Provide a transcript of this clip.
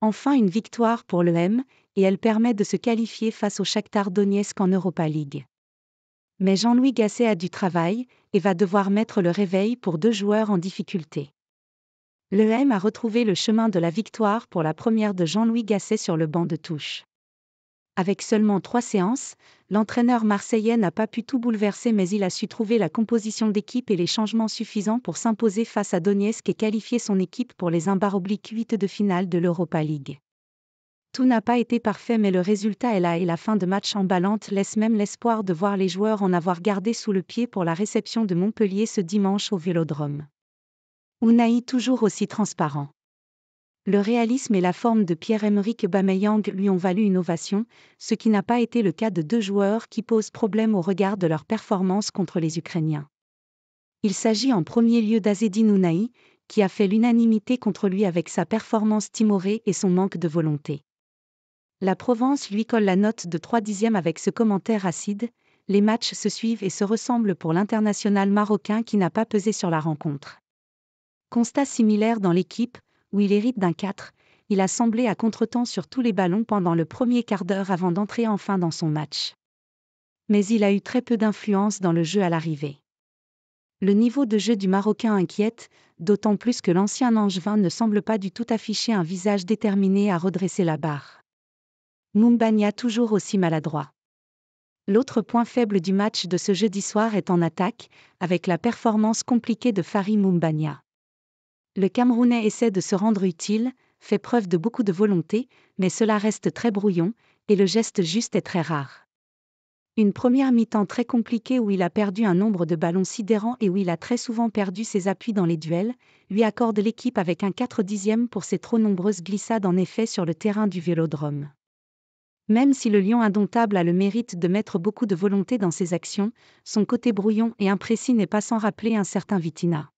enfin une victoire pour l'EM, et elle permet de se qualifier face au Shakhtar Donetsk en Europa League. Mais Jean-Louis Gasset a du travail et va devoir mettre le réveil pour deux joueurs en difficulté. L'EM a retrouvé le chemin de la victoire pour la première de Jean-Louis Gasset sur le banc de touche. Avec seulement trois séances, l'entraîneur marseillais n'a pas pu tout bouleverser mais il a su trouver la composition d'équipe et les changements suffisants pour s'imposer face à Donetsk et qualifier son équipe pour les 1-8 de finale de l'Europa League. Tout n'a pas été parfait mais le résultat est là et la fin de match emballante laisse même l'espoir de voir les joueurs en avoir gardé sous le pied pour la réception de Montpellier ce dimanche au Vélodrome. Unai toujours aussi transparent. Le réalisme et la forme de Pierre-Emerick Bameyang lui ont valu une ovation, ce qui n'a pas été le cas de deux joueurs qui posent problème au regard de leur performance contre les Ukrainiens. Il s'agit en premier lieu d'Azedine Ounaï, qui a fait l'unanimité contre lui avec sa performance timorée et son manque de volonté. La Provence lui colle la note de 3 dixièmes avec ce commentaire acide, les matchs se suivent et se ressemblent pour l'international marocain qui n'a pas pesé sur la rencontre. Constat similaire dans l'équipe, où il hérite d'un 4, il a semblé à contretemps sur tous les ballons pendant le premier quart d'heure avant d'entrer enfin dans son match. Mais il a eu très peu d'influence dans le jeu à l'arrivée. Le niveau de jeu du Marocain inquiète, d'autant plus que l'ancien Angevin ne semble pas du tout afficher un visage déterminé à redresser la barre. Mumbania toujours aussi maladroit. L'autre point faible du match de ce jeudi soir est en attaque, avec la performance compliquée de Farid Mumbania. Le Camerounais essaie de se rendre utile, fait preuve de beaucoup de volonté, mais cela reste très brouillon, et le geste juste est très rare. Une première mi-temps très compliquée où il a perdu un nombre de ballons sidérants et où il a très souvent perdu ses appuis dans les duels, lui accorde l'équipe avec un 4 dixième pour ses trop nombreuses glissades en effet sur le terrain du vélodrome. Même si le lion indomptable a le mérite de mettre beaucoup de volonté dans ses actions, son côté brouillon et imprécis n'est pas sans rappeler un certain Vitina.